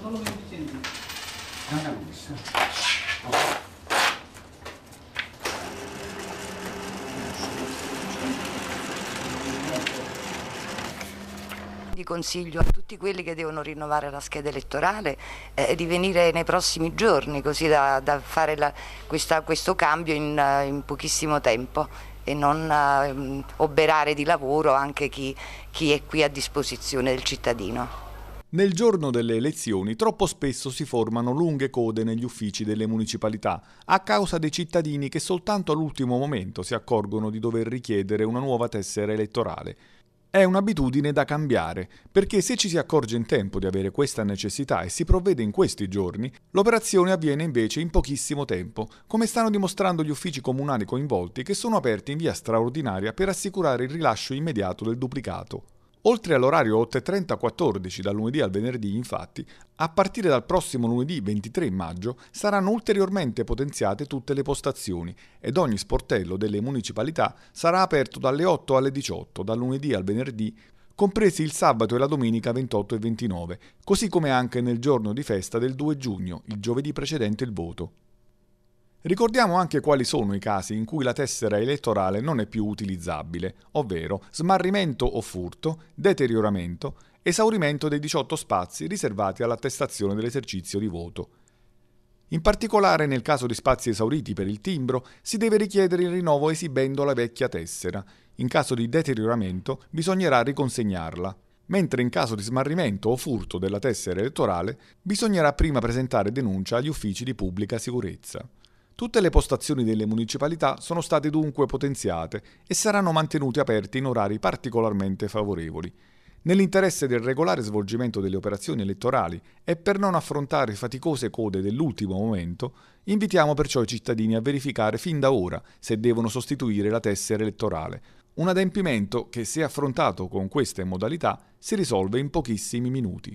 solo 25 non l'ha messa Quindi consiglio a tutti quelli che devono rinnovare la scheda elettorale eh, di venire nei prossimi giorni così da, da fare la, questa, questo cambio in, eh, in pochissimo tempo e non eh, oberare di lavoro anche chi, chi è qui a disposizione del cittadino. Nel giorno delle elezioni troppo spesso si formano lunghe code negli uffici delle municipalità a causa dei cittadini che soltanto all'ultimo momento si accorgono di dover richiedere una nuova tessera elettorale. È un'abitudine da cambiare, perché se ci si accorge in tempo di avere questa necessità e si provvede in questi giorni, l'operazione avviene invece in pochissimo tempo, come stanno dimostrando gli uffici comunali coinvolti che sono aperti in via straordinaria per assicurare il rilascio immediato del duplicato. Oltre all'orario 8.30-14 dal lunedì al venerdì, infatti, a partire dal prossimo lunedì 23 maggio saranno ulteriormente potenziate tutte le postazioni ed ogni sportello delle municipalità sarà aperto dalle 8 alle 18, dal lunedì al venerdì, compresi il sabato e la domenica 28 e 29, così come anche nel giorno di festa del 2 giugno, il giovedì precedente il voto. Ricordiamo anche quali sono i casi in cui la tessera elettorale non è più utilizzabile, ovvero smarrimento o furto, deterioramento, esaurimento dei 18 spazi riservati all'attestazione dell'esercizio di voto. In particolare nel caso di spazi esauriti per il timbro si deve richiedere il rinnovo esibendo la vecchia tessera. In caso di deterioramento bisognerà riconsegnarla. Mentre in caso di smarrimento o furto della tessera elettorale bisognerà prima presentare denuncia agli uffici di pubblica sicurezza. Tutte le postazioni delle municipalità sono state dunque potenziate e saranno mantenute aperte in orari particolarmente favorevoli. Nell'interesse del regolare svolgimento delle operazioni elettorali e per non affrontare faticose code dell'ultimo momento, invitiamo perciò i cittadini a verificare fin da ora se devono sostituire la tessera elettorale, un adempimento che se affrontato con queste modalità si risolve in pochissimi minuti.